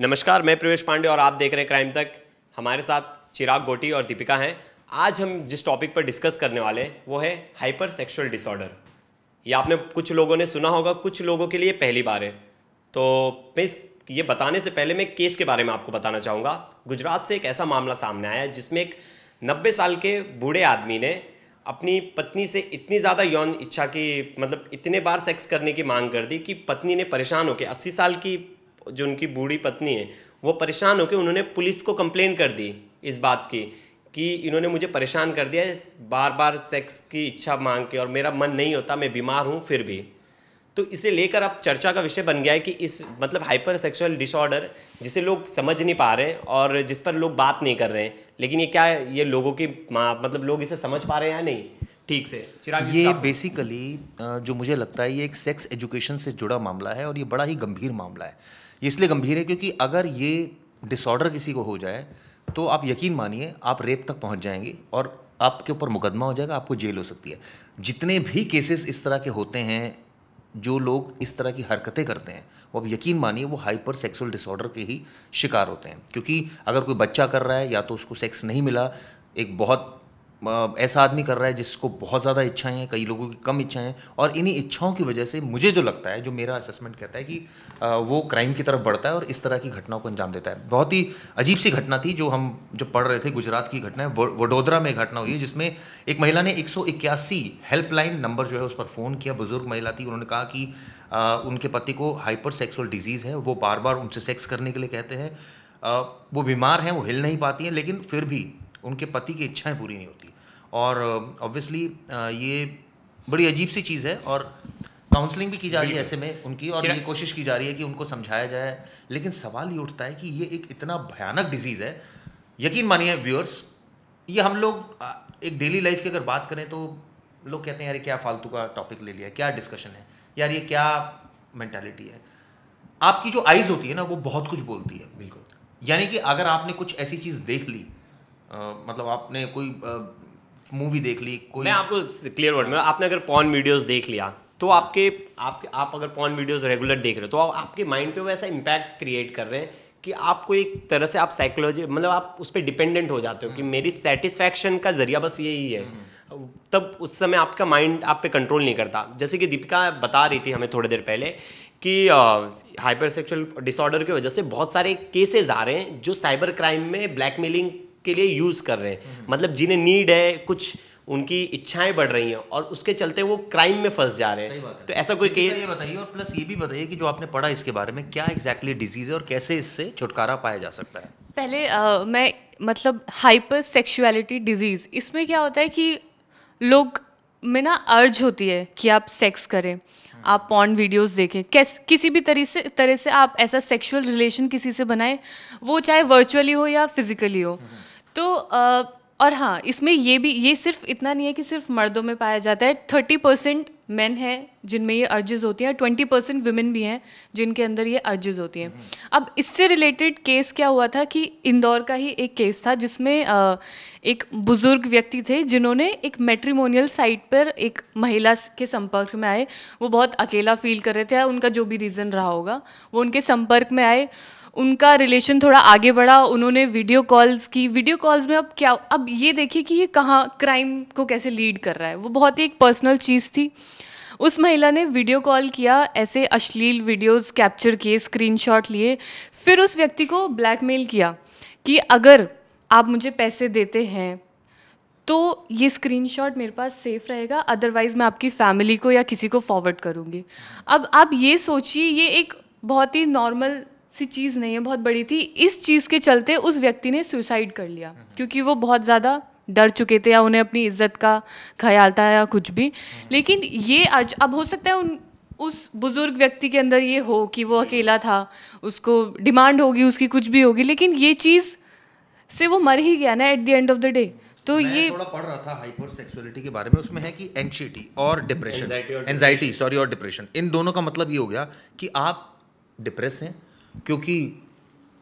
नमस्कार मैं प्रवेश पांडे और आप देख रहे हैं क्राइम तक हमारे साथ चिराग गोटी और दीपिका हैं आज हम जिस टॉपिक पर डिस्कस करने वाले हैं वो है हाइपर सेक्सुअल डिसऑर्डर ये आपने कुछ लोगों ने सुना होगा कुछ लोगों के लिए पहली बार है तो मैं इस ये बताने से पहले मैं केस के बारे में आपको बताना चाहूँगा गुजरात से एक ऐसा मामला सामने आया जिसमें एक नब्बे साल के बूढ़े आदमी ने अपनी पत्नी से इतनी ज़्यादा यौन इच्छा की मतलब इतने बार सेक्स करने की मांग कर दी कि पत्नी ने परेशान होकर अस्सी साल की जो उनकी बूढ़ी पत्नी है वो परेशान होकर उन्होंने पुलिस को कंप्लेन कर दी इस बात की कि इन्होंने मुझे परेशान कर दिया बार बार सेक्स की इच्छा मांग के और मेरा मन नहीं होता मैं बीमार हूँ फिर भी तो इसे लेकर अब चर्चा का विषय बन गया है कि इस मतलब हाइपर सेक्सुअल डिसऑर्डर जिसे लोग समझ नहीं पा रहे और जिस पर लोग बात नहीं कर रहे हैं लेकिन ये क्या ये लोगों की मतलब लोग इसे समझ पा रहे हैं या नहीं ठीक से चिराग ये बेसिकली जो मुझे लगता है ये एक सेक्स एजुकेशन से जुड़ा मामला है और ये बड़ा ही गंभीर मामला है ये इसलिए गंभीर है क्योंकि अगर ये डिसऑर्डर किसी को हो जाए तो आप यकीन मानिए आप रेप तक पहुंच जाएंगे और आपके ऊपर मुकदमा हो जाएगा आपको जेल हो सकती है जितने भी केसेस इस तरह के होते हैं जो लोग इस तरह की हरकतें करते हैं वो अब यकीन मानिए वो हाइपर सेक्सुअल डिसऑर्डर के ही शिकार होते हैं क्योंकि अगर कोई बच्चा कर रहा है या तो उसको सेक्स नहीं मिला एक बहुत ऐसा आदमी कर रहा है जिसको बहुत ज़्यादा इच्छाएं हैं कई लोगों की कम इच्छाएं हैं और इन्हीं इच्छाओं की वजह से मुझे जो लगता है जो मेरा असेसमेंट कहता है कि वो क्राइम की तरफ बढ़ता है और इस तरह की घटनाओं को अंजाम देता है बहुत ही अजीब सी घटना थी जो हम जब पढ़ रहे थे गुजरात की घटना है वडोदरा में घटना हुई जिसमें एक महिला ने एक हेल्पलाइन नंबर जो है उस पर फ़ोन किया बुज़ुर्ग महिला थी उन्होंने कहा कि आ, उनके पति को हाइपर सेक्सुअल डिजीज़ है वो बार बार उनसे सेक्स करने के लिए कहते हैं वो बीमार हैं वो हिल नहीं पाती हैं लेकिन फिर भी उनके पति की इच्छाएं पूरी नहीं होती और ऑब्वियसली uh, uh, ये बड़ी अजीब सी चीज़ है और काउंसलिंग भी की जा रही है ऐसे में उनकी और ये कोशिश की जा रही है कि उनको समझाया जाए लेकिन सवाल ये उठता है कि ये एक इतना भयानक डिजीज़ है यकीन मानिए व्यूअर्स ये हम लोग uh, एक डेली लाइफ की अगर बात करें तो लोग कहते हैं यार क्या फालतू का टॉपिक ले लिया क्या डिस्कशन है यार ये क्या मैंटेलिटी है आपकी जो आइज़ होती है ना वो बहुत कुछ बोलती है बिल्कुल यानी कि अगर आपने कुछ ऐसी चीज़ देख ली आ, मतलब आपने कोई आ, मूवी देख ली कोई मैं आपको क्लियर वर्ड में आपने अगर पॉन वीडियोस देख लिया तो आपके आप आप अगर पॉन वीडियोस रेगुलर देख रहे हो तो आप, आपके माइंड पे वो ऐसा इम्पैक्ट क्रिएट कर रहे हैं कि आपको एक तरह से आप साइकोलॉजी मतलब आप उस पर डिपेंडेंट हो जाते हो कि हम्म। मेरी सेटिस्फैक्शन का जरिया बस यही है हम्म। तब उस समय आपका माइंड आप पे कंट्रोल नहीं करता जैसे कि दीपिका बता रही थी हमें थोड़ी देर पहले कि हाइपर सेक्शुअल डिसऑर्डर की वजह से बहुत सारे केसेस आ रहे हैं जो साइबर क्राइम में ब्लैकमेलिंग के लिए यूज़ कर रहे हैं हम्म। मतलब जिन्हें नीड है कुछ उनकी इच्छाएं बढ़ रही हैं और उसके चलते वो क्राइम में फंस जा रहे हैं है। तो ऐसा कोई तो तो ये बताइए और प्लस ये भी बताइए कि जो आपने पढ़ा इसके बारे में क्या एग्जैक्टली डिजीज़ है और कैसे इससे छुटकारा पाया जा सकता है पहले आ, मैं मतलब हाइपर सेक्शुअलिटी डिजीज़ इसमें क्या होता है कि लोग में ना अर्ज होती है कि आप सेक्स करें हम्म। आप पॉन वीडियोस देखें कैस किसी भी तरह से तरह से आप ऐसा सेक्सुअल रिलेशन किसी से बनाएं वो चाहे वर्चुअली हो या फिजिकली हो हम्म। तो और हाँ इसमें ये भी ये सिर्फ इतना नहीं है कि सिर्फ मर्दों में पाया जाता है थर्टी परसेंट मैन हैं जिनमें ये अर्जेज होती हैं ट्वेंटी परसेंट वुमेन भी हैं जिनके अंदर ये अर्जेज होती हैं हम्म। अब इससे रिलेटेड केस क्या हुआ था कि इंदौर का ही एक केस था जिसमें एक बुज़ुर्ग व्यक्ति थे जिन्होंने एक मेट्रीमोनियल साइट पर एक महिला के संपर्क में आए वो बहुत अकेला फील कर रहे थे उनका जो भी रीज़न रहा होगा वो उनके संपर्क में आए उनका रिलेशन थोड़ा आगे बढ़ा उन्होंने वीडियो कॉल्स की वीडियो कॉल्स में अब क्या अब ये देखिए कि ये कहाँ क्राइम को कैसे लीड कर रहा है वो बहुत ही एक पर्सनल चीज़ थी उस महिला ने वीडियो कॉल किया ऐसे अश्लील वीडियोस कैप्चर किए स्क्रीनशॉट लिए फिर उस व्यक्ति को ब्लैकमेल किया कि अगर आप मुझे पैसे देते हैं तो ये स्क्रीनशॉट मेरे पास सेफ रहेगा अदरवाइज़ मैं आपकी फैमिली को या किसी को फॉरवर्ड करूँगी अब आप ये सोचिए ये एक बहुत ही नॉर्मल सी चीज़ नहीं है बहुत बड़ी थी इस चीज़ के चलते उस व्यक्ति ने सुसाइड कर लिया हम्म। क्योंकि वो बहुत ज़्यादा डर चुके थे या उन्हें अपनी इज्जत का ख्याल था या कुछ भी हम्म। लेकिन ये आज अब हो सकता है उन उस बुज़ुर्ग व्यक्ति के अंदर ये हो कि वो हम्म। अकेला था उसको डिमांड होगी उसकी कुछ भी होगी लेकिन ये चीज़ से वो मर ही गया ना at the end of the day तो ये थोड़ा पढ़ रहा था हाइपर सेक्सुअलिटी के बारे में उसमें है कि एंग्जाइटी और डिप्रेशन एंजाइटी सॉरी और डिप्रेशन इन दोनों का मतलब ये हो गया कि आप डिप्रेस हैं क्योंकि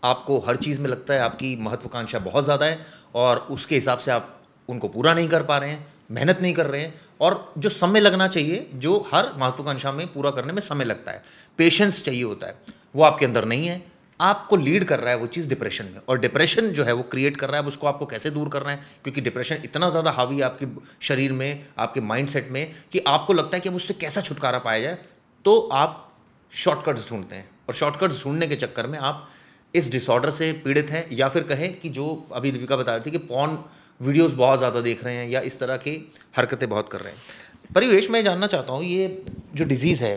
आपको हर चीज़ में लगता है आपकी महत्वाकांक्षा बहुत ज़्यादा है और उसके हिसाब से आप उनको पूरा नहीं कर पा रहे हैं मेहनत नहीं कर रहे हैं और जो समय लगना चाहिए जो हर महत्वाकांक्षा में पूरा करने में समय लगता है पेशेंस चाहिए होता है वो आपके अंदर नहीं है आपको लीड कर रहा है वो चीज़ डिप्रेशन में और डिप्रेशन जो है वो क्रिएट कर रहा है उसको आपको कैसे दूर करना है क्योंकि डिप्रेशन इतना ज़्यादा हावी है आपके शरीर में आपके माइंडसेट में कि आपको लगता है कि अब उससे कैसा छुटकारा पाया जाए तो आप शॉर्टकट्स ढूंढते हैं और शॉर्टकट ढूंढने के चक्कर में आप इस डिसऑर्डर से पीड़ित हैं या फिर कहें कि जो अभी दीपिका बता रही थी कि पॉन वीडियोस बहुत ज़्यादा देख रहे हैं या इस तरह की हरकतें बहुत कर रहे हैं परिवेश मैं जानना चाहता हूँ ये जो डिज़ीज़ है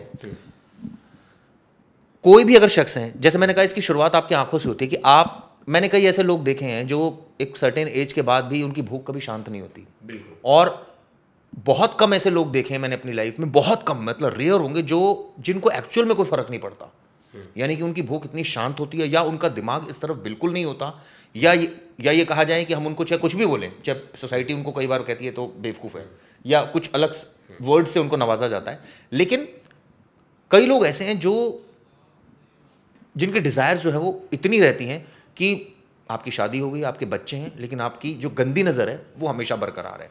कोई भी अगर शख्स हैं जैसे मैंने कहा इसकी शुरुआत आपकी आंखों से होती है कि आप मैंने कई ऐसे लोग देखे हैं जो एक सर्टेन एज के बाद भी उनकी भूख कभी शांत नहीं होती और बहुत कम ऐसे लोग देखे हैं मैंने अपनी लाइफ में बहुत कम मतलब रेयर होंगे जो जिनको एक्चुअल में कोई फर्क नहीं पड़ता यानी कि उनकी भूख इतनी शांत होती है या उनका दिमाग इस तरफ बिल्कुल नहीं होता या ये या ये कहा जाए कि हम उनको चाहे कुछ भी बोलें चाहे सोसाइटी उनको कई बार कहती है तो बेवकूफ़ है या कुछ अलग वर्ड से उनको नवाजा जाता है लेकिन कई लोग ऐसे हैं जो जिनके डिज़ायर जो है वो इतनी रहती हैं कि आपकी शादी हो गई आपके बच्चे हैं लेकिन आपकी जो गंदी नज़र है वो हमेशा बरकरार है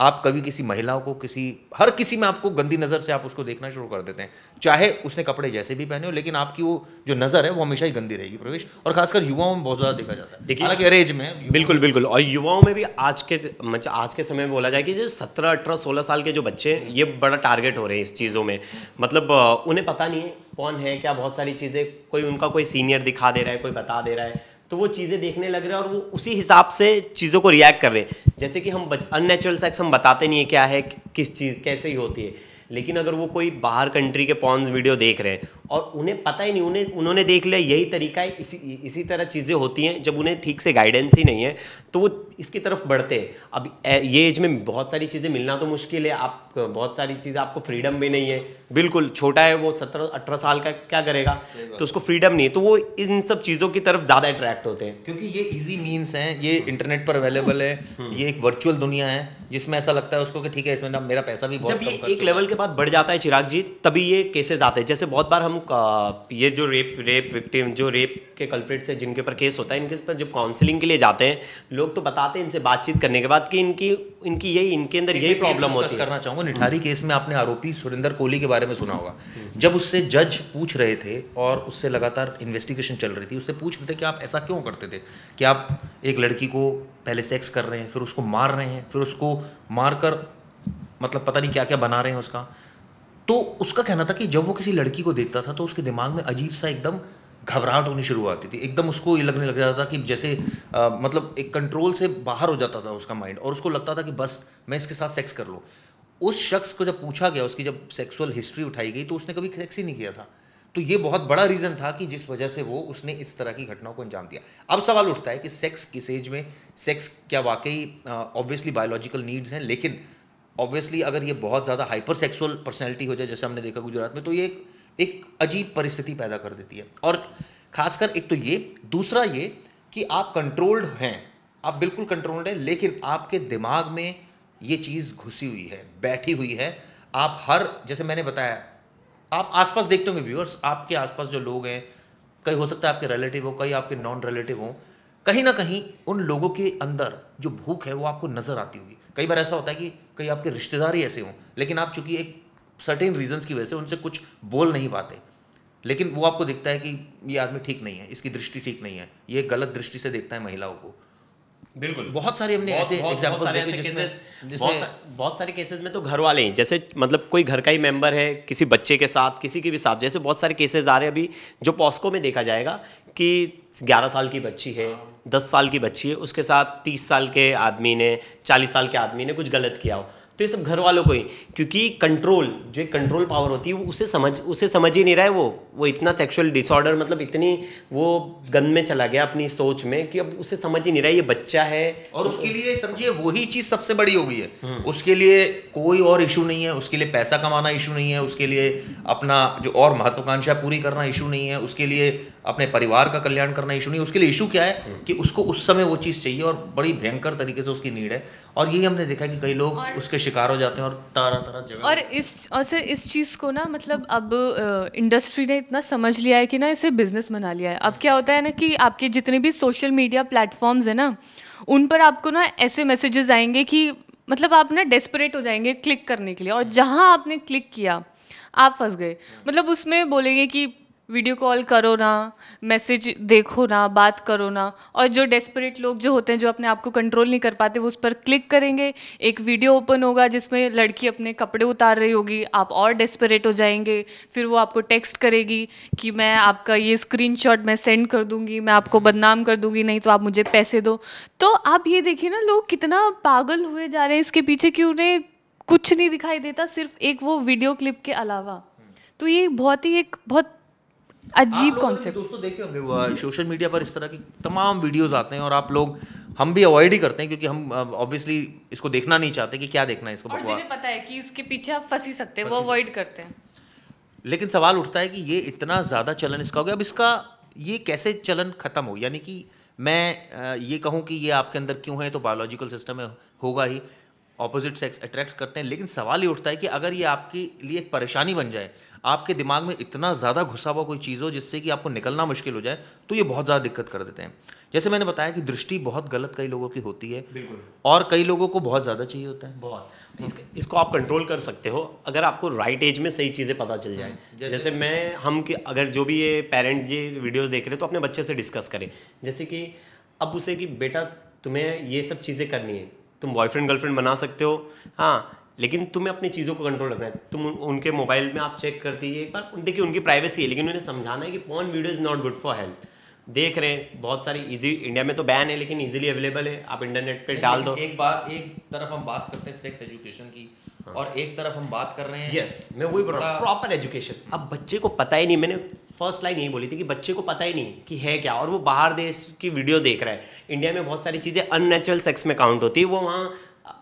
आप कभी किसी महिलाओं को किसी हर किसी में आपको गंदी नज़र से आप उसको देखना शुरू कर देते हैं चाहे उसने कपड़े जैसे भी पहने हो लेकिन आपकी वो जो नज़र है वो हमेशा ही गंदी रहेगी प्रवेश और खासकर युवाओं में बहुत ज़्यादा देखा जाता है देखिए हालांकि अरेज में बिल्कुल बिल्कुल और युवाओं में भी आज के मतलब आज के समय में बोला जाए कि जो सत्रह अठारह सोलह साल के जो बच्चे हैं ये बड़ा टारगेट हो रहे हैं इस चीज़ों में मतलब उन्हें पता नहीं है कौन है क्या बहुत सारी चीज़ें कोई उनका कोई सीनियर दिखा दे रहा है कोई बता दे रहा है तो वो चीज़ें देखने लग रहे हैं और वो उसी हिसाब से चीज़ों को रिएक्ट कर रहे हैं जैसे कि हम अननेचुरल सेक्स हम बताते नहीं है क्या है किस चीज़ कैसे ही होती है लेकिन अगर वो कोई बाहर कंट्री के पॉन्स वीडियो देख रहे हैं और उन्हें पता ही नहीं उन्हें उन्होंने देख लिया यही तरीका है इसी इसी तरह चीज़ें होती हैं जब उन्हें ठीक से गाइडेंस ही नहीं है तो वो इसकी तरफ बढ़ते हैं अब ये एज में बहुत सारी चीज़ें मिलना तो मुश्किल है आप बहुत सारी चीज़ें आपको फ्रीडम भी नहीं है बिल्कुल छोटा है वो सत्रह अठारह साल का क्या करेगा तो उसको फ्रीडम नहीं है तो वो इन सब चीज़ों की तरफ ज़्यादा अट्रैक्ट होते हैं क्योंकि ये ईजी मीन्स हैं ये इंटरनेट पर अवेलेबल है हम्म। ये एक वर्चुअल दुनिया है जिसमें ऐसा लगता है उसको कि ठीक है इसमें ना मेरा पैसा भी बहुत जब ये एक लेवल के बाद बढ़ जाता है चिराग जी तभी ये केसेस आते हैं जैसे बहुत बार हम ये जो रेप रेप विक्टिम जो रेप के कल्प्रेट्स हैं जिनके पर केस होता है इनके पर जब काउंसिलिंग के लिए जाते हैं लोग तो बता आते हैं इनसे बातचीत करने के बाद कि इनकी इनकी यही इनके अंदर यही प्रॉब्लम होती है करना चाहूंगा हम्म। निठारी केस में आपने आरोपी सुरेंद्र कोहली के बारे में सुना होगा हम्म। जब उससे जज पूछ रहे थे और उससे लगातार इन्वेस्टिगेशन चल रही थी उससे पूछ रहे थे कि आप ऐसा क्यों करते थे कि आप एक लड़की को पहले सेक्स कर रहे हैं फिर उसको मार रहे हैं फिर उसको मार कर मतलब पता नहीं क्या क्या बना रहे हैं उसका तो उसका कहना था कि जब वो किसी लड़की को देखता था तो उसके दिमाग में अजीब सा एकदम घबराहट होनी शुरू आती थी एकदम उसको ये लगने लग जाता था कि जैसे आ, मतलब एक कंट्रोल से बाहर हो जाता था उसका माइंड और उसको लगता था कि बस मैं इसके साथ सेक्स कर लूँ उस शख्स को जब पूछा गया उसकी जब सेक्सुअल हिस्ट्री उठाई गई तो उसने कभी सेक्स ही नहीं किया था तो ये बहुत बड़ा रीज़न था कि जिस वजह से वो उसने इस तरह की घटनाओं को अंजाम दिया अब सवाल उठता है कि सेक्स किस एज में सेक्स क्या वाकई ऑब्वियसली बायोलॉजिकल नीड्स हैं लेकिन ऑब्वियसली अगर ये बहुत ज़्यादा हाइपर सेक्सुअल पर्सनैलिटी हो जाए जैसे हमने देखा गुजरात में तो ये एक एक अजीब परिस्थिति पैदा कर देती है और खासकर एक तो ये दूसरा ये कि आप कंट्रोल्ड हैं आप बिल्कुल कंट्रोल्ड हैं लेकिन आपके दिमाग में ये चीज़ घुसी हुई है बैठी हुई है आप हर जैसे मैंने बताया आप आसपास देखते होंगे व्यूअर्स आपके आसपास जो लोग हैं कई हो सकता है आपके रिलेटिव हो कहीं आपके नॉन रिलेटिव हों कहीं ना कहीं उन लोगों के अंदर जो भूख है वो आपको नज़र आती होगी कई बार ऐसा होता है कि कई आपके रिश्तेदार ही ऐसे हों लेकिन आप चूंकि एक सर्टेन रीजंस की वजह से उनसे कुछ बोल नहीं पाते लेकिन वो आपको दिखता है कि ये आदमी ठीक नहीं है इसकी दृष्टि ठीक नहीं है ये गलत दृष्टि से देखता है महिलाओं को बिल्कुल बहुत सारे हमने ऐसे एग्जांपल्स देखे जिसमें बहुत, सारे केसेस में तो घर वाले हैं जैसे मतलब कोई घर का ही मेंबर है किसी बच्चे के साथ किसी के भी साथ जैसे बहुत सारे केसेस आ रहे हैं अभी जो पॉस्को में देखा जाएगा कि 11 साल की बच्ची है हाँ। दस साल की बच्ची है उसके साथ तीस साल के आदमी ने चालीस साल के आदमी ने कुछ गलत किया हो तो ये सब घर वालों को ही क्योंकि कंट्रोल जो एक कंट्रोल पावर होती है वो उसे समझ उसे समझ ही नहीं रहा है वो वो इतना सेक्सुअल डिसऑर्डर मतलब इतनी वो गंद में चला गया अपनी सोच में कि अब उसे समझ ही नहीं रहा है ये बच्चा है और उसके लिए समझिए वही चीज़ सबसे बड़ी हो गई है हम्म। उसके लिए कोई और इशू नहीं है उसके लिए पैसा कमाना इशू नहीं है उसके लिए अपना जो और महत्वाकांक्षा पूरी करना इशू नहीं है उसके लिए अपने परिवार का कल्याण करना इशू नहीं उसके लिए इशू क्या है हम्म। कि उसको उस समय वो चीज़ चाहिए और बड़ी भयंकर तरीके से उसकी नीड है और यही हमने देखा कि कई लोग उसके शिकार हो जाते हैं और तरह तरह जगह और इस और सर इस चीज़ को ना मतलब अब इंडस्ट्री ने इतना समझ लिया है कि ना इसे बिजनेस बना लिया है अब क्या होता है ना कि आपके जितने भी सोशल मीडिया प्लेटफॉर्म्स है ना उन पर आपको ना ऐसे मैसेजेस आएंगे कि मतलब आप ना डेस्परेट हो जाएंगे क्लिक करने के लिए और जहाँ आपने क्लिक किया आप फंस गए मतलब उसमें बोलेंगे कि वीडियो कॉल करो ना मैसेज देखो ना बात करो ना और जो डेस्परेट लोग जो होते हैं जो अपने आप को कंट्रोल नहीं कर पाते वो उस पर क्लिक करेंगे एक वीडियो ओपन होगा जिसमें लड़की अपने कपड़े उतार रही होगी आप और डेस्परेट हो जाएंगे फिर वो आपको टेक्स्ट करेगी कि मैं आपका ये स्क्रीन मैं सेंड कर दूँगी मैं आपको बदनाम कर दूँगी नहीं तो आप मुझे पैसे दो तो आप ये देखिए ना लोग कितना पागल हुए जा रहे हैं इसके पीछे कि उन्हें कुछ नहीं दिखाई देता सिर्फ एक वो वीडियो क्लिप के अलावा तो ये बहुत ही एक बहुत अजीब कॉन्सेप्ट दोस्तों देखे होंगे सोशल मीडिया पर इस तरह की तमाम वीडियोस आते हैं और आप लोग हम भी अवॉइड ही करते हैं क्योंकि हम ऑब्वियसली इसको देखना नहीं चाहते कि क्या देखना है इसको और जिन्हें पता है कि इसके पीछे आप फंस ही सकते हैं वो अवॉइड करते हैं लेकिन सवाल उठता है कि ये इतना ज़्यादा चलन इसका हो गया अब इसका ये कैसे चलन ख़त्म हो यानी कि मैं ये कहूँ कि ये आपके अंदर क्यों है तो बायोलॉजिकल सिस्टम में होगा ही ऑपोजिट सेक्स अट्रैक्ट करते हैं लेकिन सवाल ये उठता है कि अगर ये आपके लिए एक परेशानी बन जाए आपके दिमाग में इतना ज़्यादा घुसा हुआ कोई चीज़ हो जिससे कि आपको निकलना मुश्किल हो जाए तो ये बहुत ज़्यादा दिक्कत कर देते हैं जैसे मैंने बताया कि दृष्टि बहुत गलत कई लोगों की होती है और कई लोगों को बहुत ज़्यादा चाहिए होता है बहुत इसको आप कंट्रोल कर सकते हो अगर आपको राइट एज में सही चीज़ें पता चल जाए हम्म, जैसे, जैसे मैं हम कि अगर जो भी ये पेरेंट ये वीडियोज़ देख रहे हैं तो अपने बच्चे से डिस्कस करें जैसे कि अब उसे कि बेटा तुम्हें ये सब चीज़ें करनी है तुम बॉयफ्रेंड गर्लफ्रेंड बना सकते हो हाँ लेकिन तुम्हें अपनी चीज़ों को कंट्रोल रखना है तुम उनके मोबाइल में आप चेक कर दीजिए एक बार देखिए उनकी प्राइवेसी है लेकिन उन्हें समझाना है कि porn video is not good for health देख रहे हैं बहुत सारी इजी इंडिया में तो बैन है लेकिन इजीली अवेलेबल है आप इंटरनेट पे डाल दो एक बार एक तरफ हम बात करते हैं सेक्स एजुकेशन की और एक तरफ हम बात कर रहे हैं यस yes, मैं वही बोल रहा हूँ प्रॉपर एजुकेशन अब बच्चे को पता ही नहीं मैंने फर्स्ट लाइन यही बोली थी कि बच्चे को पता ही नहीं कि है क्या और वो बाहर देश की वीडियो देख रहा है इंडिया में बहुत सारी चीज़ें अननेचुरल सेक्स में काउंट होती है वो वहाँ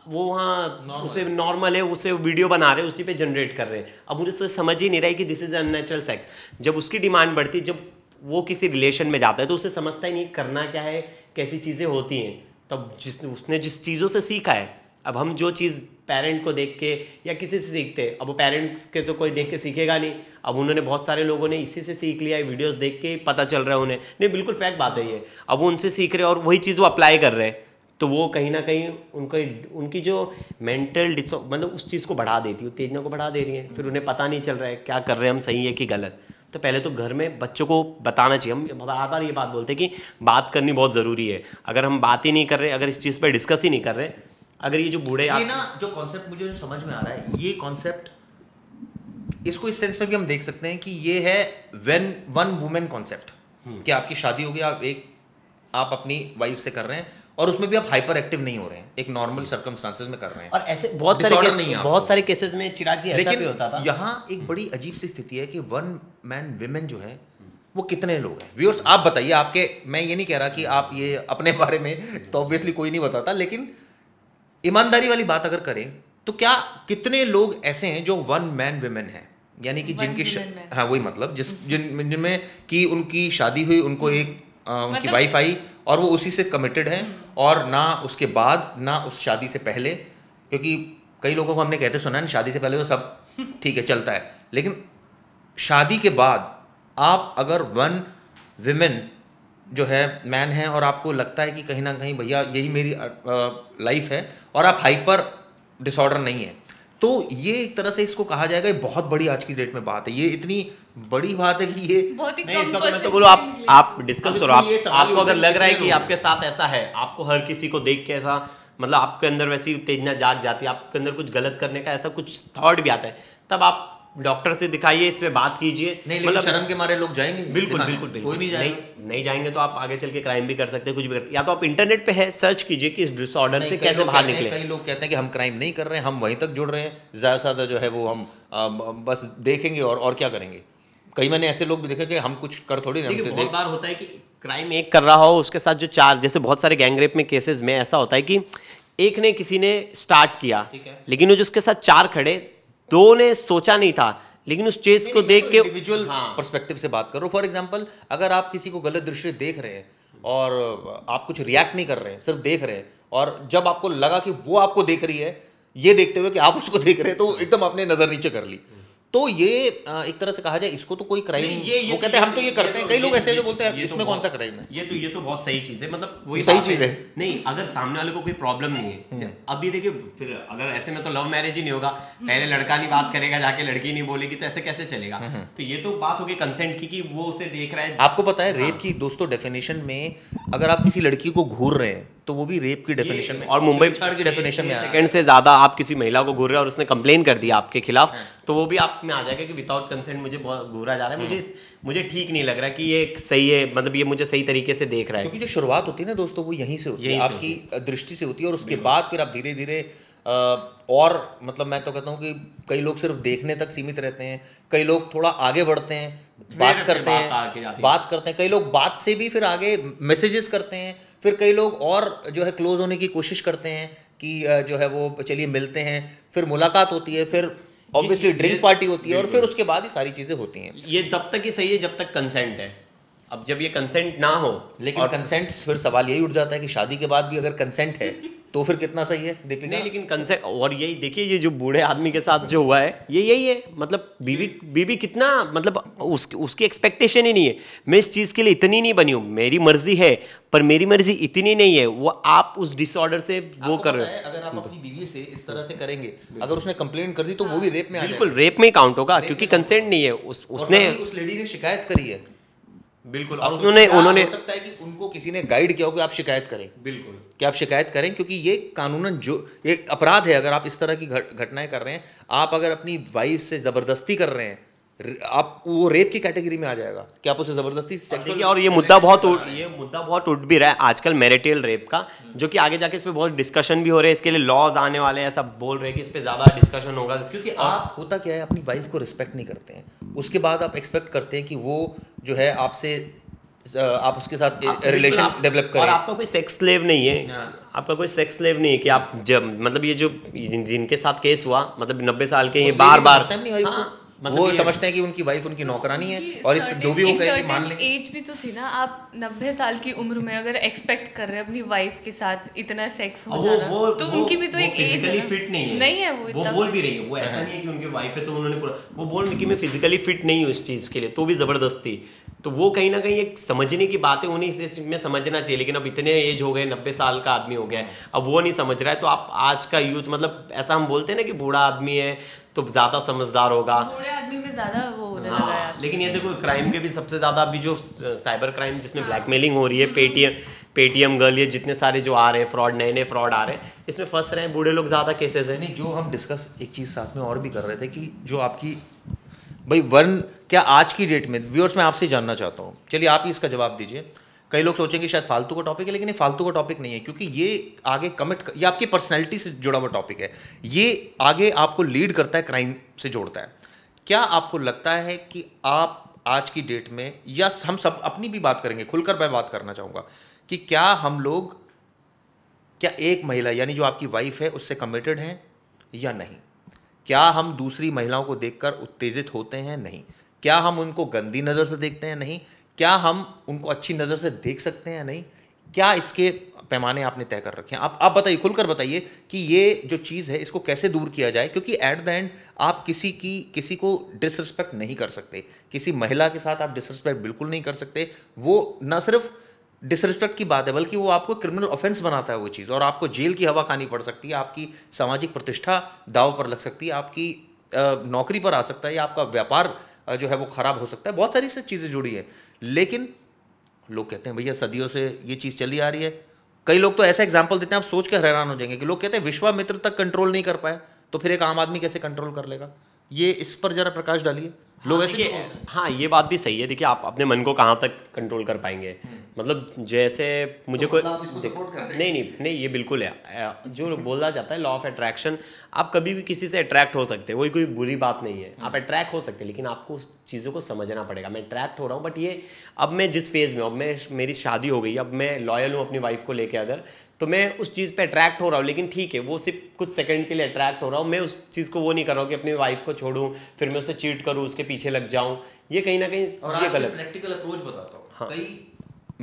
वो वहाँ उसे नॉर्मल है उसे वीडियो बना रहे हैं उसी पे जनरेट कर रहे हैं अब उसे समझ ही नहीं रहा है कि दिस इज़ अननेचुरल सेक्स जब उसकी डिमांड बढ़ती जब वो किसी रिलेशन में जाता है तो उसे समझता ही नहीं करना क्या है कैसी चीज़ें होती हैं तब जिस उसने जिस चीज़ों से सीखा है अब हम जो चीज़ पेरेंट को देख के या किसी से सीखते अब वो पेरेंट्स के तो कोई देख के सीखेगा नहीं अब उन्होंने बहुत सारे लोगों ने इसी से सीख लिया है वीडियोज़ देख के पता चल रहा है उन्हें नहीं बिल्कुल फैक्ट बात है ये अब वो उनसे सीख रहे हैं और वही चीज़ वो अप्लाई कर रहे हैं तो वो कहीं ना कहीं उनका उनकी जो मेंटल डिस मतलब उस चीज़ को बढ़ा देती है उत्तेजना को बढ़ा दे रही है फिर उन्हें पता नहीं चल रहा है क्या कर रहे हैं हम सही है कि गलत तो पहले तो घर में बच्चों को बताना चाहिए हम बार बार ये बात बोलते हैं कि बात करनी बहुत ज़रूरी है अगर हम बात ही नहीं कर रहे अगर इस चीज़ पर डिस्कस ही नहीं कर रहे अगर ये जो बूढ़े ये ना जो कॉन्सेप्ट मुझे समझ में आ रहा है ये कॉन्सेप्ट इसको इस सेंस में भी हम देख सकते हैं कि ये है वेन वन वुमेन कॉन्सेप्ट कि आपकी शादी हो गई आप एक आप अपनी वाइफ से कर रहे हैं और उसमें भी आप हाइपर एक्टिव नहीं हो रहे हैं एक नॉर्मल हम्म। सर्कमस्टांसेस में कर रहे हैं और ऐसे बहुत सारे केस, नहीं बहुत सारे केसेस में चिराग जी ऐसा भी होता था यहाँ एक हम्म। बड़ी अजीब सी स्थिति है कि वन मैन विमेन जो है हम्म। वो कितने लोग हैं व्यूअर्स आप बताइए आपके मैं ये नहीं कह रहा कि आप ये अपने बारे में तो ऑब्वियसली कोई नहीं बताता लेकिन ईमानदारी वाली बात अगर करें तो क्या कितने लोग ऐसे हैं जो वन मैन विमेन हैं यानी कि जिनकी हाँ वही मतलब जिस जिन जिनमें कि उनकी शादी हुई उनको एक आ, उनकी मतलब... वाइफ आई और वो उसी से कमिटेड हैं हम्म। और ना उसके बाद ना उस शादी से पहले क्योंकि कई लोगों को हमने कहते सुना है शादी से पहले तो सब ठीक है चलता है लेकिन शादी के बाद आप अगर वन विमेन जो है मैन है और आपको लगता है कि कहीं ना कहीं भैया यही मेरी लाइफ है और आप हाइपर डिसऑर्डर नहीं है तो ये एक तरह से इसको कहा जाएगा ये बहुत बड़ी आज की डेट में बात है ये इतनी बड़ी बात है कि ये नहीं इसका तो बोलो आप आप डिस्कस करो आप आपको अगर लग रहा है कि आपके साथ ऐसा है आपको हर किसी को देख के ऐसा मतलब आपके अंदर वैसी उत्तेजना जाग जाती है आपके अंदर कुछ गलत करने का ऐसा कुछ थॉट भी आता है तब आप डॉक्टर से दिखाइए इस पे बात कीजिए नहीं मतलब शर्म के मारे लोग जाएंगे बिल्कुल बिल्कुल बिल्कुल नहीं जाएंगे नहीं, नहीं जाएंगे तो आप आगे चल के क्राइम भी कर सकते हैं कुछ भी करते या तो आप इंटरनेट पे है सर्च कीजिए कि इस डिसऑर्डर से कैसे बाहर निकले कई लोग कहते हैं कि हम क्राइम नहीं कर रहे हैं हम वहीं तक जुड़ रहे हैं ज़्यादा से ज़्यादा जो है वो हम बस देखेंगे और और क्या करेंगे कई मैंने ऐसे लोग भी देखे कि हम कुछ कर थोड़ी नहीं तो बहुत बार होता है कि क्राइम एक कर रहा हो उसके साथ जो चार जैसे बहुत सारे गैंगरेप में केसेस में ऐसा होता है कि एक ने किसी ने स्टार्ट किया लेकिन वो जो उसके साथ चार खड़े दो ने सोचा नहीं था लेकिन उस चेस को देख तो के इंडिविजुअल परस्पेक्टिव हाँ। से बात करो फॉर एग्जाम्पल अगर आप किसी को गलत दृश्य देख रहे हैं और आप कुछ रिएक्ट नहीं कर रहे हैं सिर्फ देख रहे हैं और जब आपको लगा कि वो आपको देख रही है ये देखते हुए कि आप उसको देख रहे हैं तो एकदम आपने नज़र नीचे कर ली तो ये एक तरह से कहा जाए इसको तो कोई क्राइम ये, ये, वो तो कहते हैं हम तो ये करते हैं तो कई लोग ऐसे जो तो बोलते हैं इसमें कौन सा क्राइम है ये तो ये तो बहुत सही चीज है मतलब वही सही चीज है नहीं अगर सामने वाले को कोई प्रॉब्लम नहीं है अब हम्म। ये देखिए फिर अगर ऐसे में तो लव मैरिज ही नहीं होगा पहले लड़का नहीं बात करेगा जाके लड़की नहीं बोलेगी तो ऐसे कैसे चलेगा हम्म। तो ये तो बात होगी कंसेंट की वो उसे देख रहा है आपको पता है रेप हाँ। की दोस्तों डेफिनेशन में अगर आप किसी लड़की को घूर रहे हैं तो वो भी रेप की डेफिनेशन में और मुंबई की डेफिनेशन में सेकंड से ज़्यादा आप किसी महिला को घूर रहे और उसने कंप्लेन कर दिया आपके खिलाफ हाँ। तो वो भी आप में आ जाएगा कि विदाउट कंसेंट मुझे घूरा जा रहा है मुझे हाँ। मुझे ठीक नहीं लग रहा कि ये सही है मतलब ये मुझे सही तरीके से देख रहा है क्योंकि जो शुरुआत होती है ना दोस्तों वो यहीं से होती है आपकी दृष्टि से होती है और उसके बाद फिर आप धीरे धीरे और मतलब मैं तो कहता हूँ कि कई लोग सिर्फ देखने तक सीमित रहते हैं कई लोग थोड़ा आगे बढ़ते हैं बात करते हैं बात करते हैं कई लोग बात से भी फिर आगे मैसेजेस करते हैं फिर कई लोग और जो है क्लोज़ होने की कोशिश करते हैं कि जो है वो चलिए मिलते हैं फिर मुलाकात होती है फिर ऑब्वियसली ड्रिंक पार्टी होती है और फिर उसके बाद ही सारी चीज़ें होती हैं ये तब तक ही सही है जब तक कंसेंट है अब जब ये कंसेंट ना हो लेकिन कंसेंट फिर सवाल यही उठ जाता है कि शादी के बाद भी अगर कंसेंट है तो फिर कितना सही है देख नहीं लेकिन कंसेप्ट और यही देखिए ये जो बूढ़े आदमी के साथ जो हुआ है ये यही है मतलब बीवी बीवी कितना मतलब उस, उसकी एक्सपेक्टेशन ही नहीं है मैं इस चीज़ के लिए इतनी नहीं बनी हूँ मेरी मर्जी है पर मेरी मर्जी इतनी नहीं है वो आप उस डिसऑर्डर से वो कर रहे हैं अगर आप अपनी बीवी से इस तरह से करेंगे अगर उसने कंप्लेन कर दी तो वो भी रेप में बिल्कुल रेप में ही काउंट होगा क्योंकि कंसेंट नहीं है उसने उस लेडी ने शिकायत करी है बिल्कुल और उन्होंने उन्होंने हो सकता है कि उनको किसी ने गाइड किया हो कि आप शिकायत करें बिल्कुल कि आप शिकायत करें क्योंकि ये कानूनन जो एक अपराध है अगर आप इस तरह की घटनाएं कर रहे हैं आप अगर अपनी वाइफ से ज़बरदस्ती कर रहे हैं आप वो रेप की कैटेगरी में आ जाएगा कि आप उसे जबरदस्ती देखिए और ये मुद्दा बहुत ये मुद्दा बहुत उठ भी रहा है आजकल मैरिटल रेप का हम्म। जो कि आगे जाके इस पर बहुत डिस्कशन भी हो रहे हैं इसके लिए लॉज आने वाले हैं सब बोल रहे हैं कि इस पर ज़्यादा डिस्कशन होगा क्योंकि आप होता क्या है अपनी वाइफ को रिस्पेक्ट नहीं करते हैं उसके बाद आप एक्सपेक्ट करते हैं कि वो जो है आपसे आप उसके साथ रिलेशन डेवलप करें और आपका कोई सेक्स स्लेव नहीं है हाँ। आपका कोई सेक्स स्लेव नहीं है कि आप जब मतलब ये जो जिनके साथ केस हुआ मतलब नब्बे साल के ये बार बार मतलब वो समझते हैं कि उनकी वाइफ उनकी नौकरानी है और इस जो भी वो गए मान लें एज भी तो थी ना आप नब्बे साल की उम्र में अगर एक्सपेक्ट कर रहे हैं अपनी वाइफ के साथ इतना सेक्स हो जाना वो, तो वो, उनकी भी तो एक एज है फिट नहीं है नहीं है वो वो बोल तो। भी रही है वो ऐसा हाँ। नहीं है कि उनकी वाइफ है तो उन्होंने पूरा वो बोल रही कि मैं फिजिकली फिट नहीं हूँ इस चीज़ के लिए तो भी ज़बरदस्ती तो वो कहीं ना कहीं एक समझने की बातें होनी से में समझना चाहिए लेकिन अब इतने एज हो गए नब्बे साल का आदमी हो गया है अब वो नहीं समझ रहा है तो आप आज का यूथ मतलब ऐसा हम बोलते हैं ना कि बूढ़ा आदमी है तो ज़्यादा समझदार होगा बूढ़े आदमी में ज़्यादा वो हाँ, लगा है लेकिन ये देखो क्राइम के भी सबसे ज़्यादा अभी जो साइबर क्राइम जिसमें हाँ। ब्लैकमेलिंग हो रही है हम्म। पेटीएम पेटीएम गर्ल ये जितने सारे जो आ रहे हैं फ्रॉड नए नए फ्रॉड आ रहे हैं इसमें फंस रहे हैं बूढ़े लोग ज़्यादा केसेस हैं नहीं जो हम डिस्कस एक चीज़ साथ में और भी कर रहे थे कि जो आपकी भाई वर्ण क्या आज की डेट में व्यूअर्स मैं आपसे जानना चाहता हूँ चलिए आप ही इसका जवाब दीजिए कई लोग सोचेंगे शायद फालतू का टॉपिक है लेकिन ये फालतू का टॉपिक नहीं है क्योंकि ये आगे कमिट ये आपकी पर्सनैलिटी से जुड़ा हुआ टॉपिक है ये आगे आपको लीड करता है क्राइम से जोड़ता है क्या आपको लगता है कि आप आज की डेट में या हम सब अपनी भी बात करेंगे खुलकर मैं बात करना चाहूँगा कि क्या हम लोग क्या एक महिला यानी जो आपकी वाइफ है उससे कमिटेड हैं या नहीं क्या हम दूसरी महिलाओं को देखकर उत्तेजित होते हैं नहीं क्या हम उनको गंदी नज़र से देखते हैं नहीं क्या हम उनको अच्छी नज़र से देख सकते हैं नहीं क्या इसके पैमाने आपने तय कर रखे हैं आप आप बताइए खुलकर बताइए कि ये जो चीज़ है इसको कैसे दूर किया जाए क्योंकि एट द एंड आप किसी की किसी को डिसरिस्पेक्ट नहीं कर सकते किसी महिला के साथ आप डिसरिस्पेक्ट बिल्कुल नहीं कर सकते वो न सिर्फ डिसरिस्पेक्ट की बात है बल्कि वो आपको क्रिमिनल ऑफेंस बनाता है वो चीज़ और आपको जेल की हवा खानी पड़ सकती है आपकी सामाजिक प्रतिष्ठा दाव पर लग सकती है आपकी नौकरी पर आ सकता है या आपका व्यापार जो है वो ख़राब हो सकता है बहुत सारी से चीज़ें जुड़ी है लेकिन लोग कहते हैं भैया सदियों से ये चीज़ चली आ रही है कई लोग तो ऐसा एग्जाम्पल देते हैं आप सोच कर हैरान हो जाएंगे कि लोग कहते हैं विश्वामित्र तक कंट्रोल नहीं कर पाए तो फिर एक आम आदमी कैसे कंट्रोल कर लेगा ये इस पर ज़रा प्रकाश डालिए लोग हाँ, ऐसे हाँ ये बात भी सही है देखिए आप अपने मन को कहाँ तक कंट्रोल कर पाएंगे हम्म। मतलब जैसे तो मुझे तो कोई नहीं नहीं नहीं ये बिल्कुल है जो बोला जाता है लॉ ऑफ अट्रैक्शन आप कभी भी किसी से अट्रैक्ट हो सकते हैं वही कोई बुरी बात नहीं है आप अट्रैक्ट हम्म। हो सकते हैं लेकिन आपको उस चीज़ों को समझना पड़ेगा मैं अट्रैक्ट हो रहा हूँ बट ये अब मैं जिस फेज़ में अब मैं मेरी शादी हो गई अब मैं लॉयल हूँ अपनी वाइफ को लेकर अगर तो मैं उस चीज़ पे अट्रैक्ट हो रहा हूँ लेकिन ठीक है वो सिर्फ कुछ सेकंड के लिए अट्रैक्ट हो रहा हूँ मैं उस चीज़ को वो नहीं कर रहा हूँ कि अपनी वाइफ को छोड़ूँ फिर मैं उसे चीट करूँ उसके पीछे लग जाऊँ ये कहीं ना कहीं और ये गलत प्रैक्टिकल अप्रोच बताता हूँ हाँ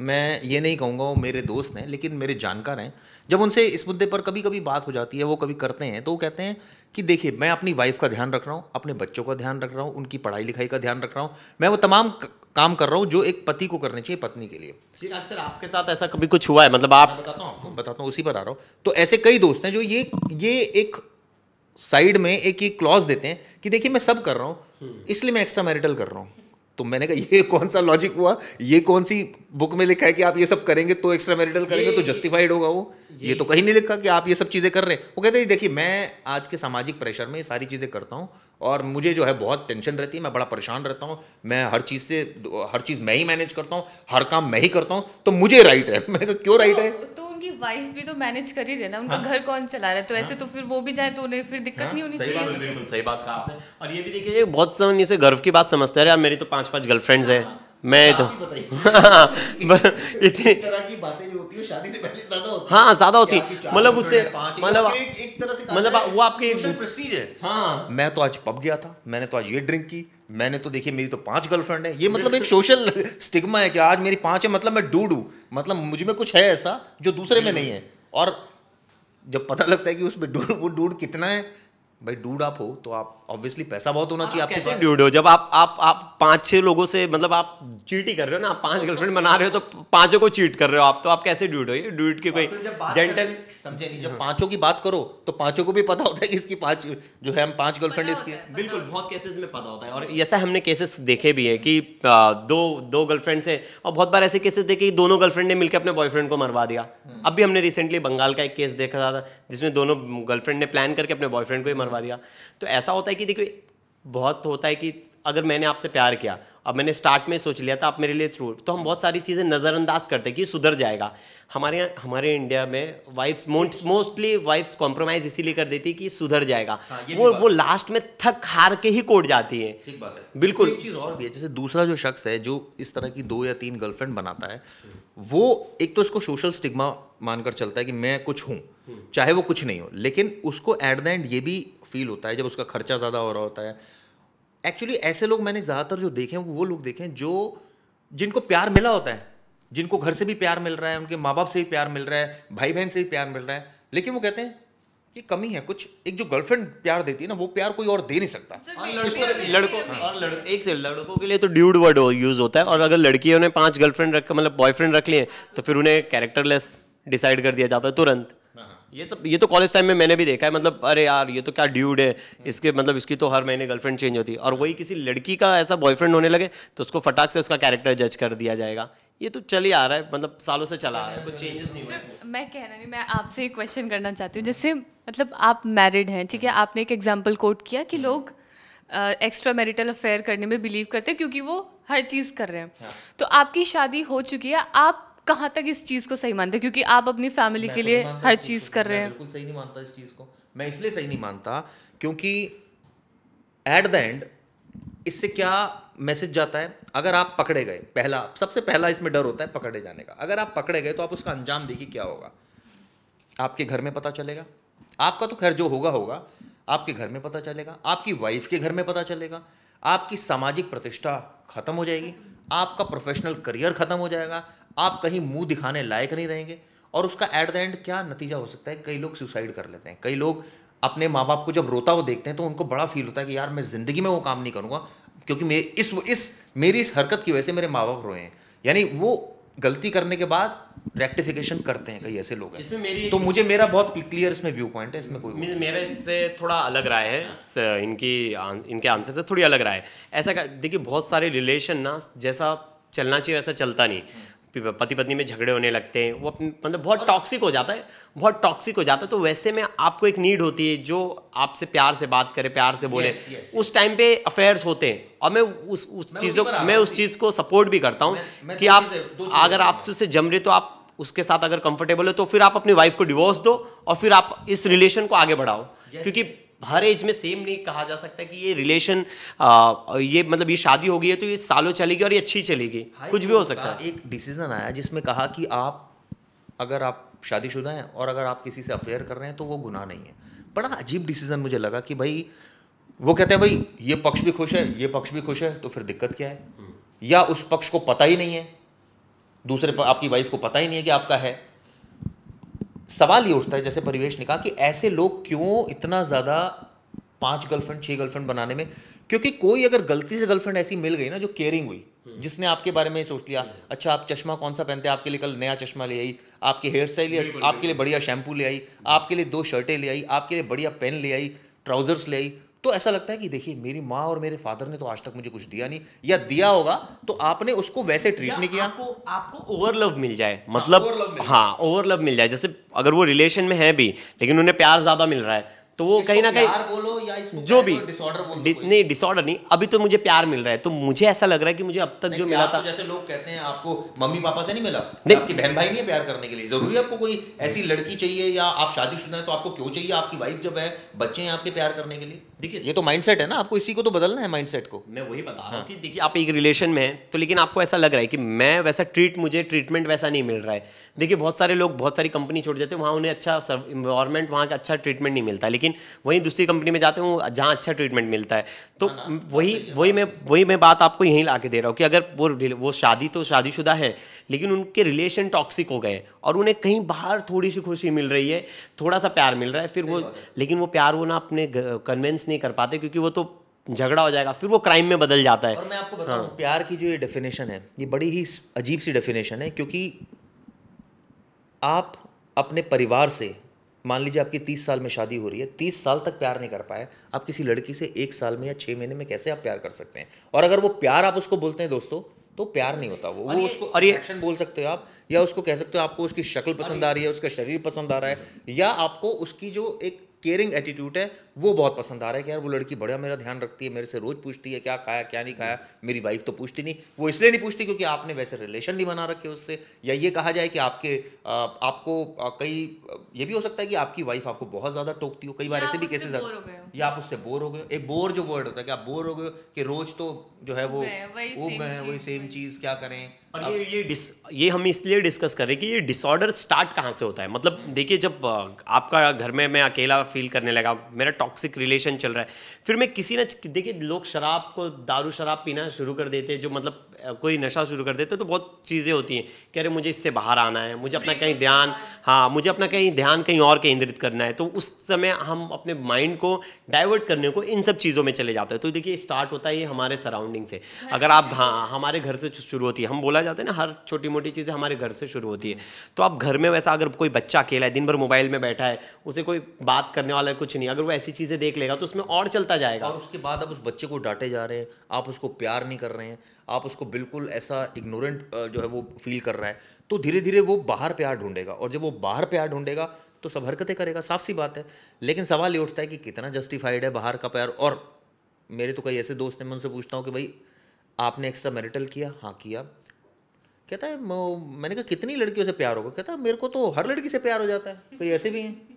मैं ये नहीं कहूँगा वो मेरे दोस्त हैं लेकिन मेरे जानकार हैं जब उनसे इस मुद्दे पर कभी कभी बात हो जाती है वो कभी करते हैं तो वो कहते हैं कि देखिए मैं अपनी वाइफ का ध्यान रख रहा हूँ अपने बच्चों का ध्यान रख रहा हूँ उनकी पढ़ाई लिखाई का ध्यान रख रहा हूँ मैं वो तमाम काम कर रहा हूँ जो एक पति को करने चाहिए पत्नी के लिए अक्सर आपके साथ ऐसा कभी कुछ हुआ है मतलब आप बताता हूँ आपको बताता हूँ उसी पर आ रहा हूँ तो ऐसे कई दोस्त हैं जो ये ये एक साइड में एक ये क्लॉज देते हैं कि देखिए मैं सब कर रहा हूँ हम्म। इसलिए मैं एक्स्ट्रा मैरिटल कर रहा हूँ तो मैंने कहा ये कौन सा लॉजिक हुआ ये कौन सी बुक में लिखा है कि आप ये सब करेंगे तो एक्स्ट्रा मैरिटल करेंगे तो जस्टिफाइड होगा वो ये, ये तो कहीं नहीं लिखा कि आप ये सब चीज़ें कर रहे हैं वो कहते हैं देखिए मैं आज के सामाजिक प्रेशर में ये सारी चीज़ें करता हूँ और मुझे जो है बहुत टेंशन रहती है मैं बड़ा परेशान रहता हूँ मैं हर चीज़ से हर चीज़ मैं ही मैनेज करता हूँ हर काम मैं ही करता हूँ तो मुझे राइट है मैंने कहा क्यों राइट है तो उनकी वाइफ भी तो मैनेज कर ही रहे ना उनका हाँ। घर कौन चला रहा है तो ऐसे हाँ। तो फिर वो भी जाए तो उन्हें फिर दिक्कत हाँ, नहीं होनी चाहिए सही बात कहा आपने और ये भी देखिए बहुत समय से गर्व की बात समझते हैं यार मेरी तो पाँच पाँच गर्लफ्रेंड्स हैं मैं तो इतनी हाँ ज्यादा होती मतलब उससे मतलब मतलब वो आपके प्रेस्टीज है हाँ मैं तो आज पब गया था मैंने तो आज ये ड्रिंक की मैंने तो देखिए मेरी तो पांच गर्लफ्रेंड है ये मतलब एक सोशल स्टिग्मा है कि आज मेरी पांच है मतलब मैं डूड हूँ मतलब मुझ में कुछ है ऐसा जो दूसरे में नहीं है और जब पता लगता है कि उसमें डूड वो डूड कितना है भाई डूड आप हो तो आप ऑब्वियसली पैसा बहुत होना चाहिए आपके पास ड्यूड हो जब आप आप आप पांच छह लोगों से मतलब आप चीट ही कर रहे हो ना आप पांच गर्लफ्रेंड बना रहे हो तो पांचों को चीट कर रहे हो आप तो आप कैसे ड्यूड हो ये ड्यूड कोई जेंटल समझे नहीं जब पांचों की बात करो तो पांचों को भी पता होता है कि इसकी पांच जो है हम पांच गर्लफ्रेंड इसकी बिल्कुल बहुत केसेस में पता होता है और ऐसा हमने केसेस देखे भी है कि दो दो गर्लफ्रेंड से और बहुत बार ऐसे केसेस देखे कि दोनों गर्लफ्रेंड ने मिलकर अपने बॉयफ्रेंड को मरवा दिया हम्म। अब भी हमने रिसेंटली बंगाल का एक केस देखा था जिसमें दोनों गर्लफ्रेंड ने प्लान करके अपने बॉयफ्रेंड को ही मरवा दिया तो ऐसा होता है कि कि देखिए बहुत होता है कि अगर मैंने आपसे प्यार किया अब मैंने स्टार्ट में सोच लिया था आप मेरे लिए थ्रू तो हम बहुत सारी चीज़ें नज़रअंदाज करते हैं कि सुधर जाएगा हमारे यहाँ हमारे इंडिया में वाइफ्स मोस्टली वाइफ्स कॉम्प्रोमाइज़ इसीलिए कर देती है कि सुधर जाएगा हाँ, वो वो लास्ट में थक हार के ही कोट जाती है ठीक बात है बिल्कुल एक चीज़ और भी है जैसे दूसरा जो शख्स है जो इस तरह की दो या तीन गर्लफ्रेंड बनाता है वो एक तो इसको सोशल स्टिग्मा मानकर चलता है कि मैं कुछ हूँ हम्म। चाहे वो कुछ नहीं हो लेकिन उसको एट द एंड ये भी फील होता है जब उसका खर्चा ज़्यादा हो रहा होता है एक्चुअली ऐसे लोग मैंने ज़्यादातर जो देखे हैं वो लोग देखे हैं जो जिनको प्यार मिला होता है जिनको घर से भी प्यार मिल रहा है उनके माँ बाप से भी प्यार मिल रहा है भाई बहन से भी प्यार मिल रहा है लेकिन वो कहते हैं कि कमी है कुछ एक जो गर्लफ्रेंड प्यार देती है ना वो प्यार कोई और दे नहीं सकता लड़कों एक से लड़कों के लिए तो ड्यूड वर्ड यूज होता है और अगर लड़कियों ने पांच गर्लफ्रेंड रख मतलब बॉयफ्रेंड रख लिए तो फिर उन्हें कैरेक्टरलेस डिसाइड कर दिया जाता है तुरंत ये सब ये तो कॉलेज टाइम में मैंने भी देखा है मतलब अरे यार ये तो क्या ड्यूड है इसके मतलब इसकी तो हर महीने गर्लफ्रेंड चेंज होती है और वही किसी लड़की का ऐसा बॉयफ्रेंड होने लगे तो उसको फटाक से उसका कैरेक्टर जज कर दिया जाएगा ये तो चल ही आ रहा है मतलब सालों से चला आ रहा है कुछ चेंजेस नहीं हुए मैं कहना नहीं मैं आपसे एक क्वेश्चन करना चाहती हूँ जैसे मतलब आप मैरिड हैं ठीक है हम्म। आपने एक एग्जाम्पल कोट किया कि हम्म। लोग एक्स्ट्रा मैरिटल अफेयर करने में बिलीव करते हैं क्योंकि वो हर चीज़ कर रहे हैं हाँ। तो आपकी शादी हो चुकी है आप कहाँ तक इस चीज़ को सही मानते क्योंकि आप अपनी फैमिली के तो लिए हर चीज़ कर रहे हैं बिल्कुल सही नहीं मानता इस चीज़ को मैं इसलिए सही नहीं मानता क्योंकि एट द एंड इससे क्या मैसेज जाता है अगर आप पकड़े गए पहला सबसे पहला इसमें डर होता है पकड़े जाने का अगर आप पकड़े गए तो आप उसका अंजाम देखिए क्या होगा आपके घर में पता चलेगा आपका तो खैर जो होगा होगा आपके घर में पता चलेगा आपकी वाइफ के घर में पता चलेगा आपकी सामाजिक प्रतिष्ठा खत्म हो जाएगी आपका प्रोफेशनल करियर ख़त्म हो जाएगा आप कहीं मुंह दिखाने लायक नहीं रहेंगे और उसका एट द एंड क्या नतीजा हो सकता है कई लोग सुसाइड कर लेते हैं कई लोग अपने माँ बाप को जब रोता हुआ देखते हैं तो उनको बड़ा फील होता है कि यार मैं ज़िंदगी में वो काम नहीं करूँगा क्योंकि मे इस इस मेरी इस हरकत की वजह से मेरे माँ बाप रोए हैं यानी वो गलती करने के बाद रेक्टिफिकेशन करते हैं कई ऐसे लोग हैं मेरी तो मुझे मेरा बहुत क्लियर इसमें व्यू पॉइंट है इसमें कोई मेरा इससे थोड़ा अलग राय है इनकी इनके आंसर से थोड़ी अलग राय है ऐसा देखिए बहुत सारे रिलेशन ना जैसा चलना चाहिए वैसा चलता नहीं पति पत्नी में झगड़े होने लगते हैं वो अपने मतलब बहुत टॉक्सिक हो जाता है बहुत टॉक्सिक हो जाता है तो वैसे में आपको एक नीड होती है जो आपसे प्यार से बात करे प्यार से बोले yes, yes, उस टाइम पे अफेयर्स होते हैं और मैं उस उस चीज़ों मैं उस चीज़ को सपोर्ट भी करता हूँ कि आप अगर आपसे उससे जम रहे तो आप उसके साथ अगर कंफर्टेबल हो तो फिर आप अपनी वाइफ को डिवोर्स दो और फिर आप इस रिलेशन को आगे बढ़ाओ क्योंकि हर एज में सेम नहीं कहा जा सकता कि ये रिलेशन आ, ये मतलब ये शादी हो गई है तो ये सालों चलेगी और ये अच्छी चलेगी कुछ भी हो सकता है एक डिसीजन आया जिसमें कहा कि आप अगर आप शादीशुदा हैं और अगर आप किसी से अफेयर कर रहे हैं तो वो गुनाह नहीं है बड़ा अजीब डिसीजन मुझे लगा कि भाई वो कहते हैं भाई ये पक्ष भी खुश है ये पक्ष भी खुश है तो फिर दिक्कत क्या है हम्म। या उस पक्ष को पता ही नहीं है दूसरे आपकी वाइफ को पता ही नहीं है कि आपका है सवाल ये उठता है जैसे परिवेश ने कहा कि ऐसे लोग क्यों इतना ज़्यादा पांच गर्लफ्रेंड छह गर्लफ्रेंड बनाने में क्योंकि कोई अगर गलती से गर्लफ्रेंड ऐसी मिल गई ना जो केयरिंग हुई हम्म। जिसने आपके बारे में सोच लिया हम्म। अच्छा आप चश्मा कौन सा पहनते हैं आपके लिए कल नया चश्मा ले आई आपके हेयर स्टाइल आपके लिए बढ़िया शैम्पू ले आई हम्म। आपके लिए दो शर्टें ले आई आपके लिए बढ़िया पेन ले आई ट्राउजर्स ले आई तो ऐसा लगता है कि देखिए मेरी माँ और मेरे फादर ने तो आज तक मुझे कुछ दिया नहीं या दिया होगा तो आपने उसको वैसे ट्रीट नहीं किया आपको ओवर लव मिल जाए हाँ, मतलब हाँ ओवर लव मिल जाए जैसे अगर वो रिलेशन में है भी लेकिन उन्हें प्यार ज़्यादा मिल रहा है तो वो कहीं ना कहीं बोलो या जो भी डिसऑर्डर डि, नहीं डिसऑर्डर नहीं अभी तो मुझे प्यार मिल रहा है तो मुझे ऐसा लग रहा है कि मुझे अब तक जो मिला था तो जैसे लोग कहते हैं आपको मम्मी पापा से नहीं मिला नहीं आपकी बहन भाई नहीं है प्यार करने के लिए जरूरी आपको कोई ऐसी लड़की चाहिए या आप शादीशुदा है तो आपको क्यों चाहिए आपकी वाइफ जब है बच्चे हैं आपके प्यार करने के लिए देखिए ये तो माइंडसेट है ना आपको इसी को तो बदलना है माइंडसेट को मैं वही बता रहा हूँ हाँ। कि देखिए आप एक रिलेशन में हैं तो लेकिन आपको ऐसा लग रहा है कि मैं वैसा ट्रीट मुझे ट्रीटमेंट वैसा नहीं मिल रहा है देखिए बहुत सारे लोग बहुत सारी कंपनी छोड़ जाते हैं वहाँ उन्हें अच्छा इन्वायरमेंट वहाँ का अच्छा ट्रीटमेंट नहीं मिलता लेकिन वहीं दूसरी कंपनी में जाते हैं जहाँ अच्छा ट्रीटमेंट मिलता है तो हाँ, हाँ, वही वही मैं वही मैं बात आपको यहीं ला दे रहा हूँ कि अगर वो वो शादी तो शादीशुदा है लेकिन उनके रिलेशन टॉक्सिक हो गए और उन्हें कहीं बाहर थोड़ी सी खुशी मिल रही है थोड़ा सा प्यार मिल रहा है फिर वो लेकिन वो प्यार वो ना अपने कन्वेंस नहीं नहीं कर पाते क्योंकि वो तो झगड़ा हो जाएगा फिर वो क्राइम में बदल जाता है और मैं आपको हाँ। बताऊं हाँ। प्यार की जो ये डेफिनेशन है ये बड़ी ही अजीब सी डेफिनेशन है क्योंकि आप अपने परिवार से मान लीजिए आपकी तीस साल में शादी हो रही है तीस साल तक प्यार नहीं कर पाए आप किसी लड़की से एक साल में या छः महीने में कैसे आप प्यार कर सकते हैं और अगर वो प्यार आप उसको बोलते हैं दोस्तों तो प्यार नहीं होता वो वो उसको अरे बोल सकते हो आप या उसको कह सकते हो आपको उसकी शक्ल पसंद आ रही है उसका शरीर पसंद आ रहा है या आपको उसकी जो एक केयरिंग एटीट्यूड है वो बहुत पसंद आ रहा है कि यार वो लड़की बढ़िया मेरा ध्यान रखती है मेरे से रोज़ पूछती है क्या खाया क्या नहीं खाया मेरी वाइफ तो पूछती नहीं वो इसलिए नहीं पूछती क्योंकि आपने वैसे रिलेशन नहीं बना रखे उससे या ये कहा जाए कि आपके आपको कई ये भी हो सकता है कि आपकी वाइफ आपको बहुत ज़्यादा टोकती हो कई बार ऐसे भी केसेस या आप उससे बोर हो गए एक बोर जो वर्ड होता है कि आप बोर हो गए कि रोज़ तो जो है वो वो वही सेम चीज़ क्या करें और ये ये डिस ये हम इसलिए डिस्कस कर रहे हैं कि ये डिसऑर्डर स्टार्ट कहाँ से होता है मतलब हम्म। देखिए जब आपका घर में मैं अकेला फील करने लगा मेरा टॉक्सिक रिलेशन चल रहा है फिर मैं किसी ना देखिए लोग शराब को दारू शराब पीना शुरू कर देते हैं जो मतलब कोई नशा शुरू कर देते तो बहुत चीज़ें होती हैं कह रहे मुझे इससे बाहर आना है मुझे अपना कहीं ध्यान हाँ मुझे अपना कहीं ध्यान कहीं और केंद्रित करना है तो उस समय हम अपने माइंड को डाइवर्ट करने को इन सब चीज़ों में चले जाते हैं तो देखिए स्टार्ट होता है ये हमारे सराउंडिंग से हाँ। अगर आप हाँ हमारे घर से शुरू होती है हम बोला जाता है ना हर छोटी मोटी चीज़ें हमारे घर से शुरू होती है तो आप घर में वैसा अगर कोई बच्चा अकेला है दिन भर मोबाइल में बैठा है उसे कोई बात करने वाला कुछ नहीं अगर वो ऐसी चीज़ें देख लेगा तो उसमें और चलता जाएगा और उसके बाद आप उस बच्चे को डांटे जा रहे हैं आप उसको प्यार नहीं कर रहे हैं आप उसको बिल्कुल ऐसा इग्नोरेंट जो है वो फील कर रहा है तो धीरे धीरे वो बाहर प्यार ढूंढेगा और जब वो बाहर प्यार ढूंढेगा तो सब हरकतें करेगा साफ सी बात है लेकिन सवाल ये उठता है कि कितना जस्टिफाइड है बाहर का प्यार और मेरे तो कई ऐसे दोस्त हैं मैं उनसे पूछता हूँ कि भाई आपने एक्स्ट्रा मैरिटल किया हाँ किया कहता है मैंने कहा कितनी लड़कियों से प्यार होगा कहता है मेरे को तो हर लड़की से प्यार हो जाता है कोई ऐसे भी हैं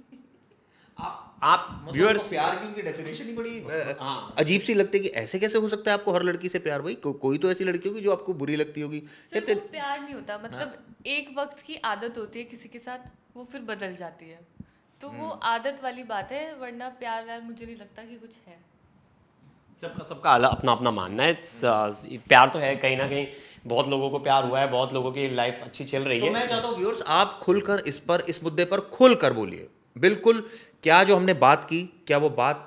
आप व्यूअर्स मतलब प्यार की उनकी डेफिनेशन ही बड़ी हाँ। अजीब सी लगती है कि ऐसे कैसे हो सकता है आपको हर लड़की से प्यार भाई को, कोई तो ऐसी लड़की होगी जो आपको बुरी लगती होगी कहते प्यार नहीं होता हाँ। मतलब हाँ? एक वक्त की आदत होती है किसी के साथ वो फिर बदल जाती है तो वो हम्म। आदत वाली बात है वरना प्यार व्यार मुझे नहीं लगता कि कुछ है सबका सबका अपना अपना मानना है प्यार तो है कहीं ना कहीं बहुत लोगों को प्यार हुआ है बहुत लोगों की लाइफ अच्छी चल रही तो है तो मैं चाहता हूँ व्यूअर्स आप खुलकर इस पर इस मुद्दे पर खुलकर बोलिए बिल्कुल क्या जो हमने बात की क्या वो बात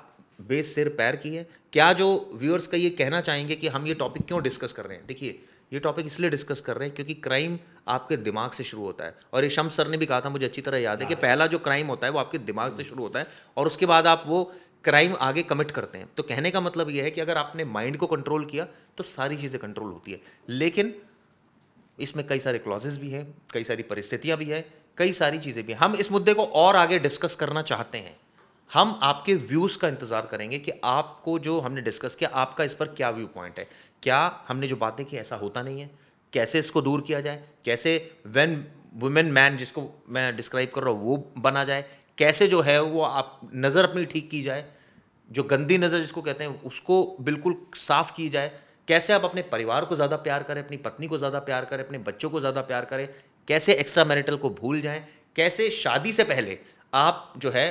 बेस सिर पैर की है क्या जो व्यूअर्स का ये कहना चाहेंगे कि हम ये टॉपिक क्यों डिस्कस कर रहे हैं देखिए ये टॉपिक इसलिए डिस्कस कर रहे हैं क्योंकि क्राइम आपके दिमाग से शुरू होता है और ये सर ने भी कहा था मुझे अच्छी तरह याद है कि हाँ। पहला जो क्राइम होता है वो आपके दिमाग से शुरू होता है और उसके बाद आप वो क्राइम आगे कमिट करते हैं तो कहने का मतलब यह है कि अगर आपने माइंड को कंट्रोल किया तो सारी चीज़ें कंट्रोल होती है लेकिन इसमें कई सारे क्लॉजेज भी हैं कई सारी परिस्थितियाँ भी हैं कई सारी चीज़ें भी हम इस मुद्दे को और आगे डिस्कस करना चाहते हैं हम आपके व्यूज़ का इंतज़ार करेंगे कि आपको जो हमने डिस्कस किया आपका इस पर क्या व्यू पॉइंट है क्या हमने जो बातें की ऐसा होता नहीं है कैसे इसको दूर किया जाए कैसे वेन वुमेन मैन जिसको मैं डिस्क्राइब कर रहा हूँ वो बना जाए कैसे जो है वो आप नज़र अपनी ठीक की जाए जो गंदी नज़र जिसको कहते हैं उसको बिल्कुल साफ़ की जाए कैसे आप अपने परिवार को ज़्यादा प्यार करें अपनी पत्नी को ज़्यादा प्यार करें अपने बच्चों को ज़्यादा प्यार करें कैसे एक्स्ट्रा मैरिटल को भूल जाएं कैसे शादी से पहले आप जो है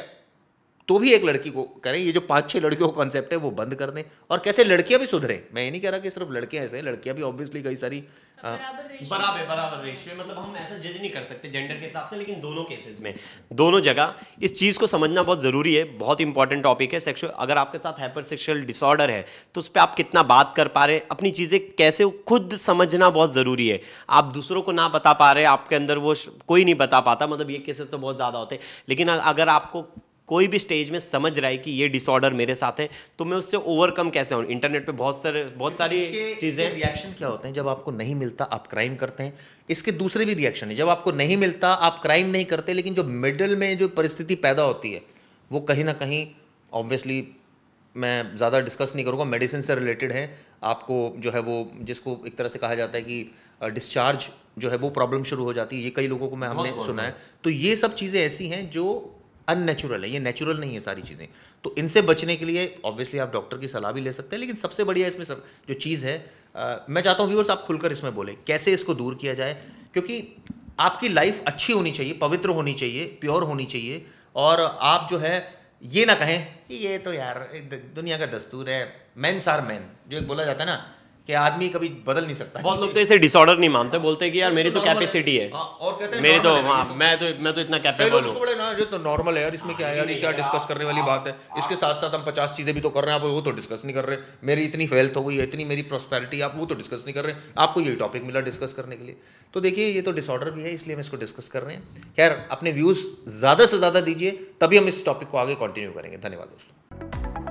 तो भी एक लड़की को करें ये जो पांच छह लड़कियों का कॉन्सेप्ट है वो बंद कर दें और कैसे लड़कियां भी सुधरें मैं ये नहीं कह रहा कि सिर्फ लड़के ऐसे हैं लड़कियां भी ऑब्वियसली कई सारी मतलब हाँ। बराबर बराबर रेशियो मतलब हम ऐसा जज नहीं कर सकते जेंडर के हिसाब से लेकिन दोनों केसेस में दोनों जगह इस चीज़ को समझना बहुत ज़रूरी है बहुत इंपॉर्टेंट टॉपिक है सेक्शुअल अगर आपके साथ हाइपर सेक्शुअल डिसऑर्डर है तो उस पर आप कितना बात कर पा रहे हैं अपनी चीज़ें कैसे खुद समझना बहुत ज़रूरी है आप दूसरों को ना बता पा रहे आपके अंदर वो कोई नहीं बता पाता मतलब ये केसेस तो बहुत ज़्यादा होते हैं लेकिन अगर आपको कोई भी स्टेज में समझ रहा है कि ये डिसऑर्डर मेरे साथ है तो मैं उससे ओवरकम कैसे हूँ इंटरनेट पे बहुत सारे बहुत सारी चीज़ें रिएक्शन क्या होते हैं जब आपको नहीं मिलता आप क्राइम करते हैं इसके दूसरे भी रिएक्शन है जब आपको नहीं मिलता आप क्राइम नहीं करते लेकिन जो मिडल में जो परिस्थिति पैदा होती है वो कहीं ना कहीं ऑब्वियसली मैं ज़्यादा डिस्कस नहीं करूँगा मेडिसिन से रिलेटेड है आपको जो है वो जिसको एक तरह से कहा जाता है कि डिस्चार्ज जो है वो प्रॉब्लम शुरू हो जाती है ये कई लोगों को मैं हमने सुना है तो ये सब चीज़ें ऐसी हैं जो अननेचुरल है ये नेचुरल नहीं है सारी चीज़ें तो इनसे बचने के लिए ऑब्वियसली आप डॉक्टर की सलाह भी ले सकते हैं लेकिन सबसे बढ़िया इसमें सब जो चीज़ है आ, मैं चाहता हूँ व्यूअर्स आप खुलकर इसमें बोले कैसे इसको दूर किया जाए क्योंकि आपकी लाइफ अच्छी होनी चाहिए पवित्र होनी चाहिए प्योर होनी चाहिए और आप जो है ये ना कहें कि ये तो यार दुनिया का दस्तूर है मैंस आर मैन जो एक बोला जाता है ना कि आदमी कभी बदल नहीं सकता बहुत लोग तो इसे डिसऑर्डर नहीं मानते बोलते कि यार तो मेरी तो कैपेसिटी है हाँ, और कहते हैं तो हाँ, मेरी तो मैं तो मैं तो इतना कैपेबल बड़े ना ये तो नॉर्मल है यार इसमें क्या है यार ये क्या डिस्कस करने वाली हाँ। बात है इसके साथ साथ हम पचास चीज़ें भी तो कर रहे हैं आप वो तो डिस्कस नहीं कर रहे मेरी इतनी वेल्थ हो गई है इतनी मेरी प्रॉस्पेरिटी आप वो तो डिस्कस नहीं कर रहे आपको यही टॉपिक मिला डिस्कस करने के लिए तो देखिए ये तो डिसऑर्डर भी है इसलिए हम इसको डिस्कस कर रहे हैं खैर अपने व्यूज़ ज़्यादा से ज़्यादा दीजिए तभी हम इस टॉपिक को आगे कंटिन्यू करेंगे धन्यवाद दोस्तों